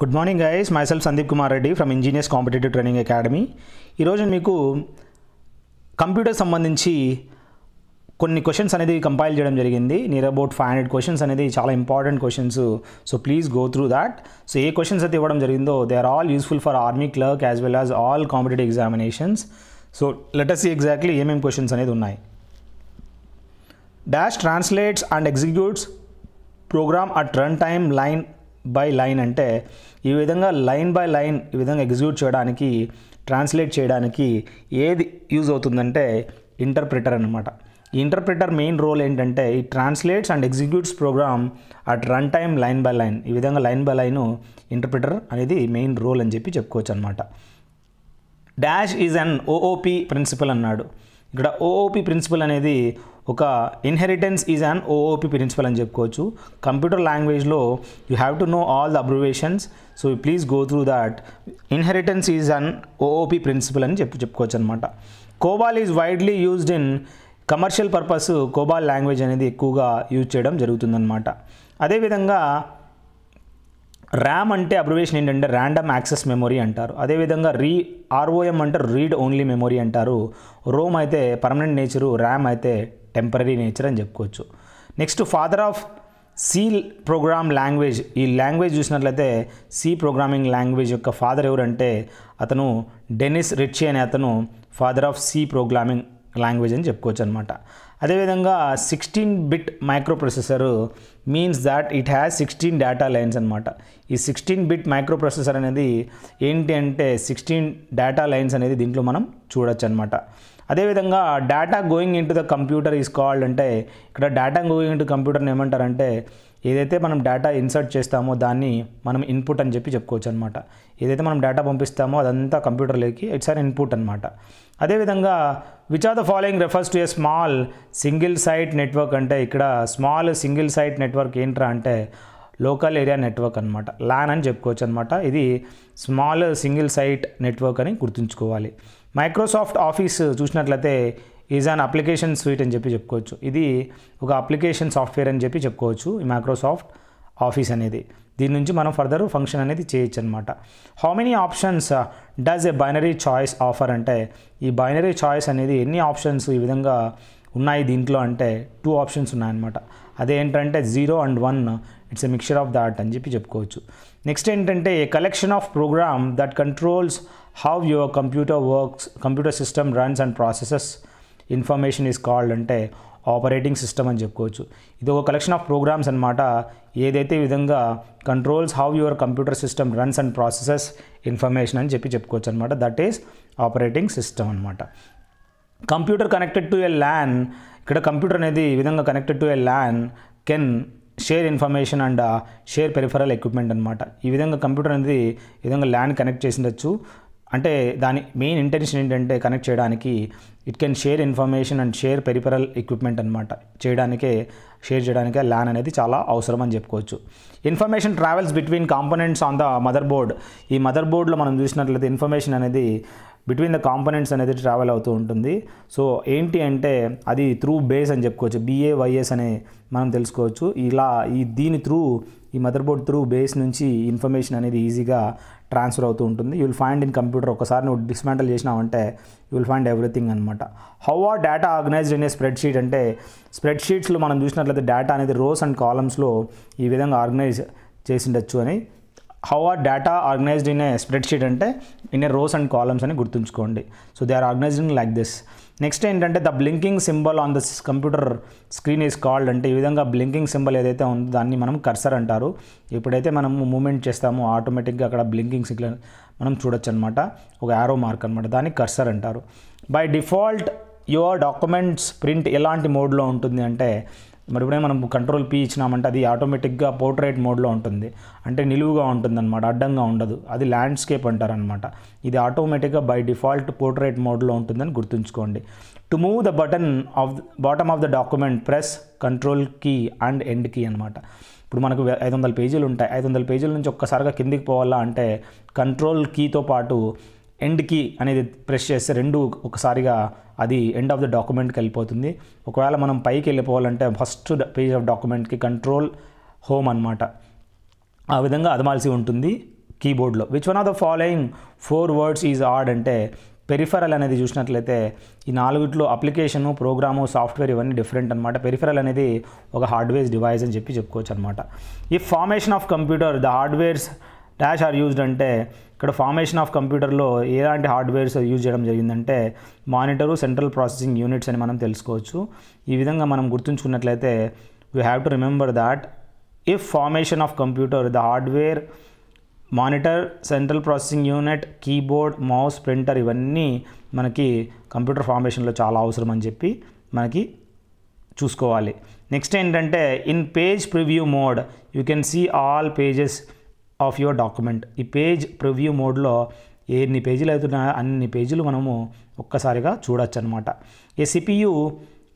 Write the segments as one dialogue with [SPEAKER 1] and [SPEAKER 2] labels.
[SPEAKER 1] good morning guys self Sandeep Kumar Reddy from engineers competitive training academy ఈరోజు మీకు computer సంబంధించి కొన్ని క్వశ్చన్స్ అనేది కంపైల్ చేయడం జరిగింది near about five hundred questions అనేది చాలా important questions so please go through that so ఏ క్వశ్చన్స్ అయితే ఇవ్వడం జరిగిందో they are all useful for army clerk as well as all competitive examinations so letters exactly ఏమేమి questions అనేది ఉన్నాయి dash translates and executes program at run time line by line అంటే ఈ విధంగా లైన్ బై లైన్ ఈ విధంగా execute చేయడానికి translate చేయడానికి ఏది యూజ్ అవుతుందంటే ఇంటర్ప్రిటర్ అనమాట ఈ ఇంటర్ప్రిటర్ మెయిన్ రోల్ ఏంటంటే ఈ translates and executes program at run time line by line ఈ విధంగా లైన్ బై లైన్ ఇంటర్ప్రిటర్ అనేది మెయిన్ రోల్ అని చెప్పి చెప్పుకోవచ్చు అనమాట dash is an OOP principle అన్నాడు ఇక్కడ ఓఓపి ప్రిన్సిపల్ అనేది ఒక inheritance is an OOP principle అని చెప్పుకోవచ్చు కంప్యూటర్ లాంగ్వేజ్లో you have to know all the abbreviations so please go through that inheritance is an OOP principle అని చెప్పు చెప్పుకోవచ్చు అనమాట COBOL is widely used in commercial purpose COBOL language అనేది ఎక్కువగా use చేయడం జరుగుతుందన్నమాట అదేవిధంగా ర్యామ్ అంటే అబ్రివేషన్ ఏంటంటే ర్యాండమ్ యాక్సెస్ మెమొరీ అంటారు అదేవిధంగా రీ ఆర్ఓఎం అంటే రీడ్ ఓన్లీ మెమొరీ అంటారు రోమ్ అయితే పర్మనెంట్ నేచరు ర్యామ్ అయితే టెంపరీ నేచర్ అని చెప్పుకోవచ్చు next father of C program language ఈ లాంగ్వేజ్ చూసినట్లయితే సి ప్రోగ్రామింగ్ లాంగ్వేజ్ యొక్క ఫాదర్ ఎవరంటే అతను డెనిస్ రిచ్చి అనే అతను father of C programming language అని చెప్పుకోవచ్చు అనమాట అదేవిధంగా sixteen bit microprocessor means that it has sixteen data lines అనమాట ఈ సిక్స్టీన్ బిట్ మైక్రో ప్రొసెసర్ అనేది ఏంటి అంటే సిక్స్టీన్ డేటా లైన్స్ అనేది దీంట్లో మనం చూడొచ్చు అనమాట అదేవిధంగా data going into the computer is called అంటే ఇక్కడ డేటా గోయింగ్ ఇన్ టు కంప్యూటర్ని ఏమంటారంటే ఏదైతే మనం డేటా ఇన్సర్ట్ చేస్తామో దాన్ని మనం ఇన్పుట్ అని చెప్పి చెప్పుకోవచ్చు అనమాట ఏదైతే మనం డేటా పంపిస్తామో అదంతా కంప్యూటర్లోకి ఇట్స్ అన్ ఇన్పుట్ అనమాట అదేవిధంగా which are the following refers to a small single site network అంటే ఇక్కడ స్మాల్ సింగిల్ సైట్ నెట్వర్క్ ఏంట్రా అంటే లోకల్ ఏరియా నెట్వర్క్ అనమాట ల్యాన్ అని చెప్పుకోవచ్చు అనమాట ఇది స్మాల్ సింగిల్ సైట్ నెట్వర్క్ అని గుర్తుంచుకోవాలి మైక్రోసాఫ్ట్ ఆఫీస్ చూసినట్లయితే ఈజ్ అన్ అప్లికేషన్ స్వీట్ అని చెప్పి చెప్పుకోవచ్చు ఇది ఒక అప్లికేషన్ సాఫ్ట్వేర్ అని చెప్పి చెప్పుకోవచ్చు ఈ మైక్రోసాఫ్ట్ ఆఫీస్ అనేది దీని నుంచి మనం ఫర్దర్ ఫంక్షన్ అనేది చేయొచ్చు అనమాట how many options does a binary choice offer అంటే ఈ బైనరీ చాయిస్ అనేది ఎన్ని ఆప్షన్స్ ఈ విధంగా ఉన్నాయి దీంట్లో అంటే టూ ఆప్షన్స్ ఉన్నాయన్నమాట అదేంటంటే zero and one it's a mixture of that అని చెప్పి చెప్పుకోవచ్చు నెక్స్ట్ ఏంటంటే a collection of program that controls how your computer works computer system runs and processes information is called అంటే ఆపరేటింగ్ సిస్టమ్ అని చెప్పుకోవచ్చు ఇది ఒక కలెక్షన్ ఆఫ్ ప్రోగ్రామ్స్ అనమాట ఏదైతే విధంగా controls how your computer system runs and processes information అని చెప్పి చెప్పుకోవచ్చు అనమాట దట్ ఈస్ ఆపరేటింగ్ సిస్టమ్ అనమాట computer connected to a LAN ఇక్కడ కంప్యూటర్ అనేది ఈ విధంగా connected to a LAN can share information and share peripheral equipment అనమాట ఈ విధంగా కంప్యూటర్ అనేది ఈ విధంగా ల్యాండ్ కనెక్ట్ చేసిండొచ్చు అంటే దాని మెయిన్ ఇంటెన్షన్ ఏంటంటే కనెక్ట్ చేయడానికి it can share information and share peripheral equipment అనమాట చేయడానికే షేర్ చేయడానికే ల్యాన్ అనేది చాలా అవసరం అని చెప్పుకోవచ్చు information travels between components on the motherboard ఈ మదర్ బోర్డ్లో మనం చూసినట్లయితే ఇన్ఫర్మేషన్ అనేది బిట్వీన్ ద కాంపనెంట్స్ అనేది ట్రావెల్ అవుతూ ఉంటుంది సో ఏంటి అంటే అది త్రూ బేస్ అని చెప్పుకోవచ్చు బిఏవైఎస్ అనే మనం తెలుసుకోవచ్చు ఇలా ఈ దీని త్రూ ఈ మదర్ బోర్డ్ త్రూ బేస్ నుంచి ఇన్ఫర్మేషన్ అనేది ఈజీగా ట్రాన్స్ఫర్ అవుతూ ఉంటుంది యుల్ ఫైండ్ ఇన్ కంప్యూటర్ ఒకసారి నువ్వు డిస్మాంటల్ చేసినావంటే యుల్ ఫైండ్ ఎవ్రీథింగ్ అనమాట how are data organized in a spreadsheet అంటే స్ప్రెడ్ షీట్స్లో మనం చూసినట్లయితే డేటా అనేది రోస్ అండ్ కాలమ్స్లో ఈ విధంగా ఆర్గనైజ్ చేసిండొచ్చు అని how are data organized in a spreadsheet అంటే in a rows and columns అని గుర్తుంచుకోండి so they are organized like this next ఏంటంటే the blinking symbol on the computer screen is called అంటే ఈ విధంగా బ్లింకింగ్ సింబల్ ఏదైతే ఉందో దాన్ని మనం కర్సర్ అంటారు ఎప్పుడైతే మనం మూమెంట్ చేస్తామో ఆటోమేటిక్గా అక్కడ బ్లింకింగ్ సిగ్నల్ మనం చూడొచ్చు అనమాట ఒక యారో మార్క్ అనమాట దాన్ని కర్సర్ అంటారు by default your documents print ఎలాంటి మోడ్లో ఉంటుంది అంటే మరి ఇప్పుడే మనం కంట్రోల్ పీ ఇచ్చినామంటే అది ఆటోమేటిక్గా పోర్ట్రేట్ మోడ్లో ఉంటుంది అంటే నిలువుగా ఉంటుంది అనమాట అడ్డంగా ఉండదు అది ల్యాండ్స్కేప్ అంటారనమాట ఇది ఆటోమేటిక్గా బై డిఫాల్ట్ పోర్ట్రేట్ మోడ్లో ఉంటుందని గుర్తుంచుకోండి to move the button of bottom of the document press control key and end key అనమాట ఇప్పుడు మనకు ఐదు వందల పేజీలు ఉంటాయి ఐదు వందల పేజీల నుంచి ఒక్కసారిగా కిందికి పోవాలా అంటే కంట్రోల్ కీతో పాటు ఎండ్కి అనేది ప్రెస్ చేస్తే రెండు ఒకసారిగా అది ఎండ్ ఆఫ్ ద డాక్యుమెంట్కి వెళ్ళిపోతుంది ఒకవేళ మనం పైకి వెళ్ళిపోవాలంటే ఫస్ట్ పేజ్ ఆఫ్ డాక్యుమెంట్కి కంట్రోల్ హోమ్ అనమాట ఆ విధంగా అదమాల్సి ఉంటుంది కీబోర్డ్లో which one of the following four words is odd అంటే పెరిఫరల్ అనేది చూసినట్లయితే ఈ నాలుగిట్లో అప్లికేషను ప్రోగ్రాము సాఫ్ట్వేర్ ఇవన్నీ డిఫరెంట్ అనమాట పెరిఫరల్ అనేది ఒక హార్డ్వేర్ డివైస్ అని చెప్పి చెప్పుకోవచ్చు అనమాట ఈ formation of computer the hardwares dash are used అంటే ఇక్కడ ఫార్మేషన్ ఆఫ్ కంప్యూటర్లో ఎలాంటి హార్డ్వేర్స్ యూజ్ చేయడం జరిగిందంటే మానిటరు సెంట్రల్ ప్రాసెసింగ్ యూనిట్స్ అని మనం తెలుసుకోవచ్చు ఈ విధంగా మనం గుర్తుంచుకున్నట్లయితే we have to remember that if formation of computer the hardware monitor central processing unit keyboard mouse printer ఇవన్నీ మనకి కంప్యూటర్ ఫార్మేషన్లో చాలా అవసరం అని చెప్పి మనకి చూసుకోవాలి నెక్స్ట్ ఏంటంటే in page preview mode you can see all pages of your document ఈ పేజ్ ప్రివ్యూ మోడ్లో ఎన్ని పేజీలు అవుతున్నా అన్ని పేజీలు మనము ఒక్కసారిగా చూడొచ్చు అనమాట ఏ సిపియు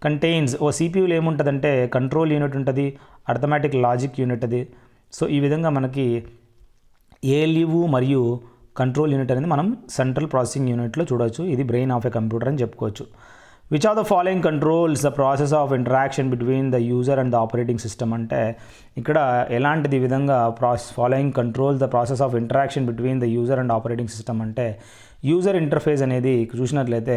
[SPEAKER 1] కంటైన్స్ ఓ సిపియూలో ఏముంటుందంటే కంట్రోల్ యూనిట్ ఉంటుంది అర్థమెటిక్ లాజిక్ యూనిట్ అది సో ఈ విధంగా మనకి ఏ మరియు కంట్రోల్ యూనిట్ అనేది మనం సెంట్రల్ ప్రాసెసింగ్ యూనిట్లో చూడవచ్చు ఇది బ్రెయిన్ ఆఫ్ ఏ కంప్యూటర్ అని చెప్పుకోవచ్చు which are the following controls the process of interaction between the user and the operating system అంటే ఇక్కడ ఎలాంటిది విధంగా process following controls the process of interaction between the user and operating system అంటే user interface అనేది చూసినట్లయితే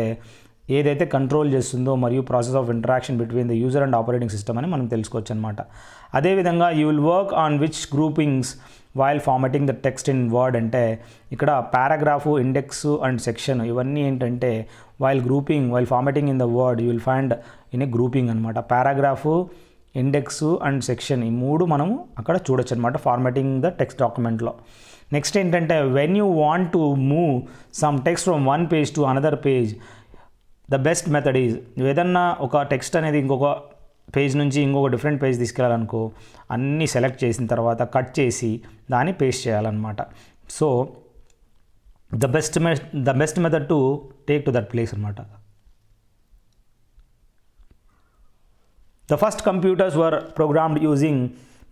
[SPEAKER 1] ఏదైతే control చేస్తుందో మరియు process of interaction between the user and operating system అని మనం తెలుసుకోవచ్చు అనమాట అదేవిధంగా you will work on which groupings while formatting the text in Word అంటే ఇక్కడ పారాగ్రాఫు ఇండెక్స్ అండ్ సెక్షన్ ఇవన్నీ ఏంటంటే while grouping while formatting in the Word you will find in a grouping అనమాట పారాగ్రాఫు ఇండెక్స్ అండ్ సెక్షన్ ఈ మూడు మనం అక్కడ చూడొచ్చు అనమాట ఫార్మాటింగ్ ద టెక్స్ట్ డాక్యుమెంట్లో నెక్స్ట్ ఏంటంటే when you want to move some text from one page to another page the best method is నువ్వు ఏదన్నా ఒక టెక్స్ట్ అనేది ఇంకొక పేజ్ నుంచి ఇంకొక డిఫరెంట్ పేజ్ తీసుకెళ్ళాలనుకో అన్నీ సెలెక్ట్ చేసిన తర్వాత కట్ చేసి దాన్ని పేస్ట్ చేయాలన్నమాట సో ద బెస్ట్ మె the best method to take to that place అనమాట the first computers were programmed using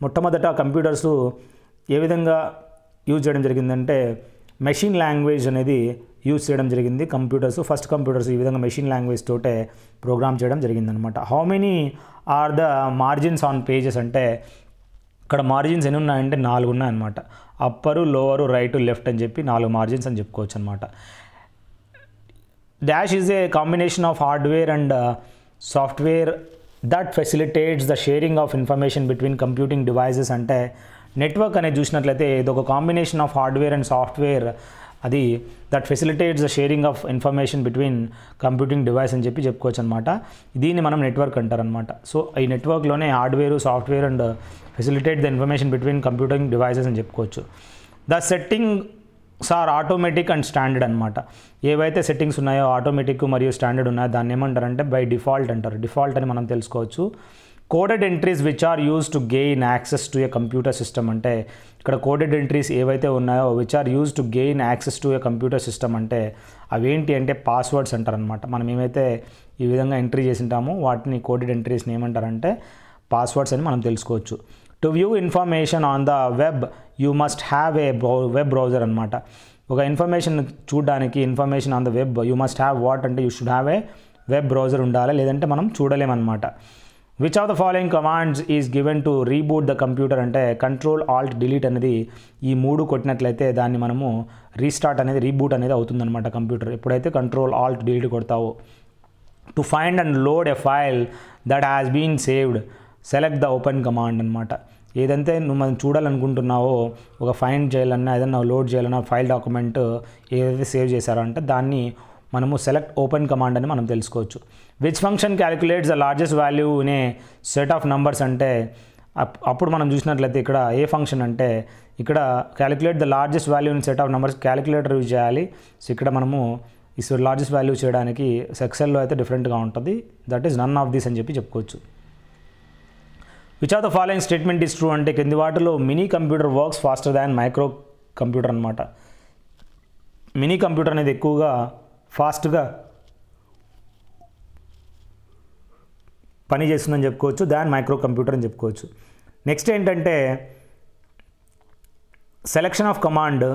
[SPEAKER 1] మొట్టమొదట కంప్యూటర్స్ ఏ విధంగా యూజ్ చేయడం జరిగిందంటే మెషిన్ లాంగ్వేజ్ అనేది యూజ్ చేయడం జరిగింది కంప్యూటర్స్ ఫస్ట్ కంప్యూటర్స్ ఈ విధంగా మెషిన్ లాంగ్వేజ్ తోటే ప్రోగ్రామ్ చేయడం జరిగిందనమాట how many are the margins on pages అంటే ఇక్కడ మార్జిన్స్ ఎన్ని ఉన్నాయంటే నాలుగు ఉన్నాయన్నమాట అప్పరు లోవరు రైటు లెఫ్ట్ అని చెప్పి నాలుగు మార్జిన్స్ అని చెప్పుకోవచ్చు అనమాట dash is a combination of hardware and software that facilitates the sharing of information between computing devices అంటే నెట్వర్క్ అనేది చూసినట్లయితే ఇది ఒక combination of hardware and software అది that facilitates the sharing of information between computing device అని చెప్పి చెప్పుకోవచ్చు అనమాట దీన్ని మనం నెట్వర్క్ అంటారనమాట సో ఈ నెట్వర్క్లోనే hardware software and facilitate the information between computing devices అని చెప్పుకోవచ్చు the setting are automatic and standard అనమాట ఏవైతే సెట్టింగ్స్ ఉన్నాయో ఆటోమేటిక్ మరియు స్టాండర్డ్ ఉన్నాయో దాన్ని ఏమంటారంటే బై డిఫాల్ట్ అంటారు డిఫాల్ట్ అని మనం తెలుసుకోవచ్చు coded entries which are use to gain access to a computer system అంటే ఇక్కడ కోడెడ్ ఎంట్రీస్ ఏవైతే ఉన్నాయో which are use to gain access to a computer system అంటే అవేంటి అంటే పాస్వర్డ్స్ అంటారనమాట మనం ఏమైతే ఈ విధంగా ఎంట్రీ చేసింటామో వాటిని కోడెడ్ ఎంట్రీస్ని ఏమంటారంటే పాస్వర్డ్స్ అని మనం తెలుసుకోవచ్చు to view information on the web you must have a web browser అనమాట ఒక ఇన్ఫర్మేషన్ చూడడానికి information on the web you must have what అంటే you should have a web browser ఉండాలి లేదంటే మనం చూడలేమన్నమాట which of the following commands is given to reboot the computer అంటే control alt delete అనేది ఈ మూడు కొట్టినట్లయితే దాన్ని మనము రీస్టార్ట్ అనేది రీబూట్ అనేది అవుతుందన్నమాట కంప్యూటర్ ఎప్పుడైతే కంట్రోల్ ఆల్ట్ డిలీట్ కొడతావో to find and load a file that has been saved select the open command అనమాట ఏదైతే నువ్వు మనం చూడాలనుకుంటున్నావో ఒక ఫైండ్ చేయాలన్నా ఏదన్నా లోడ్ చేయాలన్నా ఫైల్ డాక్యుమెంట్ ఏదైతే సేవ్ చేశారో అంటే దాన్ని మనము సెలెక్ట్ ఓపెన్ కమాండ్ అని మనం తెలుసుకోవచ్చు which function calculates the largest value in a set of numbers అంటే అప్పుడు మనం చూసినట్లయితే ఇక్కడ ఏ ఫంక్షన్ అంటే ఇక్కడ calculate the largest value in set of numbers calculator use చేయాలి సో ఇక్కడ మనము ఈ లార్జెస్ట్ వాల్యూ చేయడానికి సెక్సెల్లో అయితే డిఫరెంట్గా ఉంటుంది that is none of this అని చెప్పి చెప్పుకోవచ్చు which of the following statement is true అంటే కింది వాటిలో mini computer works faster than micro computer అనమాట మినీ కంప్యూటర్ అనేది ఎక్కువగా ఫాస్ట్గా పని చేస్తుందని చెప్పుకోవచ్చు దాన్ మైక్రో కంప్యూటర్ అని చెప్పుకోవచ్చు నెక్స్ట్ ఏంటంటే selection of command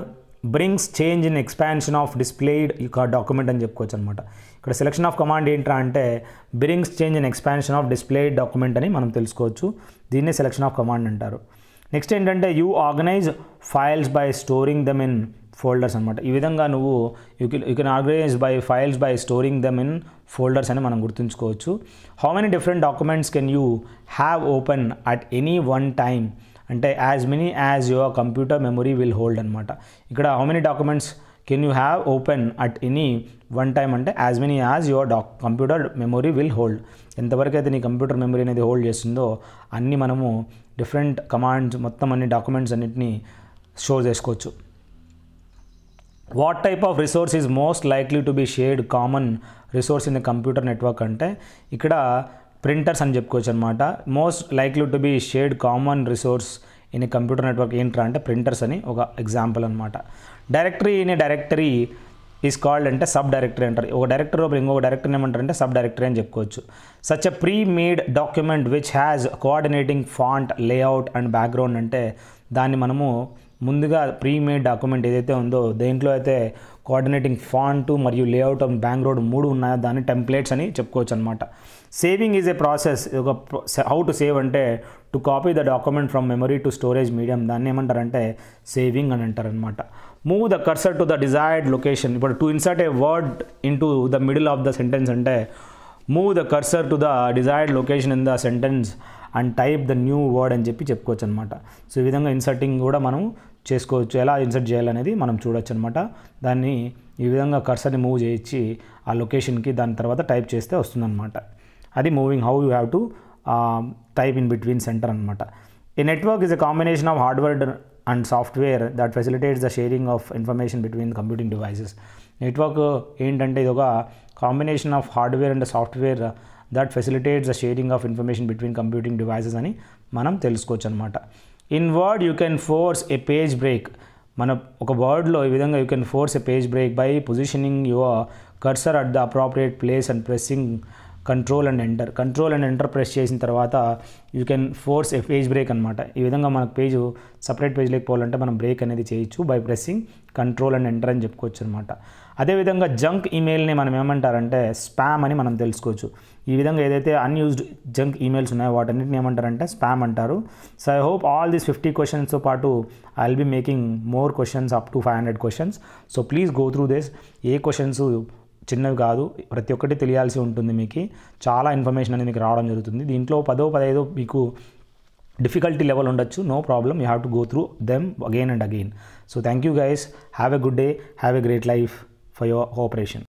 [SPEAKER 1] brings change in expansion of displayed ఇక డాక్యుమెంట్ అని చెప్పుకోవచ్చు అనమాట ఇక్కడ సెలక్షన్ ఆఫ్ కమాండ్ ఏంట్రా అంటే brings change in expansion of displayed document అని మనం తెలుసుకోవచ్చు దీన్నే సెలక్షన్ ఆఫ్ కమాండ్ అంటారు నెక్స్ట్ ఏంటంటే you organize files by storing them in folders అనమాట ఈ విధంగా నువ్వు you can you can organize by files by storing them in folders అని మనం గుర్తుంచుకోవచ్చు how many different documents can you have open at any one time అంటే as many as your computer memory will hold అనమాట ఇక్కడ how many documents can you have open at any one time అంటే as many as your doc computer memory will hold ఎంతవరకు అయితే నీ computer memory అనేది hold చేస్తుందో అన్నీ మనము డిఫరెంట్ కమాండ్స్ మొత్తం అన్ని డాక్యుమెంట్స్ అన్నింటినీ షో చేసుకోవచ్చు what type of resource is most likely to be shared common resource in the computer network అంటే ఇక్కడ ప్రింటర్స్ అని చెప్పుకోవచ్చు అనమాట most likely to be shared common resource in computer network ఏంట్రా అంటే ప్రింటర్స్ అని ఒక ఎగ్జాంపుల్ అనమాట directory in directory is called అంటే సబ్ డైరెక్టరీ అంటారు ఒక డైరెక్టర్ లోపల ఇంకొక డైరెక్టర్ ఏమంటారు అంటే సబ్ డైరెక్టరీ అని చెప్పుకోవచ్చు such a premade document which has coordinating font layout and background అంటే దాన్ని మనము ముందుగా ప్రీమేడ్ డాక్యుమెంట్ ఏదైతే ఉందో దేంట్లో అయితే కోఆర్డినేటింగ్ ఫాంట్ మరియు లేఅవుట్ అండ్ బ్యాంక్ రోడ్ మూడు ఉన్నాయో దాన్ని టెంప్లేట్స్ అని చెప్పుకోవచ్చు అనమాట సేవింగ్ ఈజ్ ఏ ప్రాసెస్ ఒక హౌ టు సేవ్ అంటే to copy the document from memory to storage medium దాన్ని ఏమంటారంటే సేవింగ్ అని అంటారనమాట move the cursor to the desired location ఇప్పుడు to insert a word into the middle of the sentence అంటే move the cursor to the desired location in the sentence and type the new word అని చెప్పి చెప్పుకోవచ్చు అనమాట so ఈ విధంగా inserting కూడా మనం చేసుకోవచ్చు ఎలా ఇన్సర్ట్ చేయాలనేది మనం చూడొచ్చు అనమాట దాన్ని ఈ విధంగా కర్సర్ని మూవ్ చేయించి ఆ లొకేషన్కి దాని తర్వాత టైప్ చేస్తే వస్తుందన్నమాట అది moving how you have to type in between center అనమాట ఈ network is a combination of hardware and software that facilitates the sharing of information between computing devices network ఏంటంటే ఇది ఒక combination of hardware and software that facilitates the sharing of information between computing devices అని మనం తెలుసుకోవచ్చు అనమాట in word you can force a page break మన ఒక వర్డ్లో ఈ విధంగా you can force a page break by positioning your cursor at the appropriate place and pressing control and enter control and enter press చేసిన తర్వాత you can force a page break అనమాట ఈ విధంగా మనకు పేజ్ సపరేట్ పేజ్ లేకపోవాలంటే మనం break అనేది చేయొచ్చు by pressing control and enter అని చెప్పుకోవచ్చు అనమాట అదేవిధంగా జంక్ ఈమెయిల్ని మనం ఏమంటారంటే స్పామ్ అని మనం తెలుసుకోవచ్చు ఈ విధంగా ఏదైతే అన్యూజ్డ్ జంక్ ఈమెయిల్స్ ఉన్నాయో వాటన్నిటిని ఏమంటారంటే స్పామ్ అంటారు so I hope all these fifty క్వశ్చన్స్తో పాటు I will be making more questions up to five hundred questions so please go through this a questions చిన్నవి కాదు ప్రతి ఒక్కటి తెలియాల్సి ఉంటుంది మీకు చాలా ఇన్ఫర్మేషన్ అనేది మీకు రావడం జరుగుతుంది దీంట్లో పదో పదహైదో మీకు డిఫికల్టీ లెవెల్ ఉండొచ్చు no problem you have to go through them again and again so thank you guys have a good day have a great life for your cooperation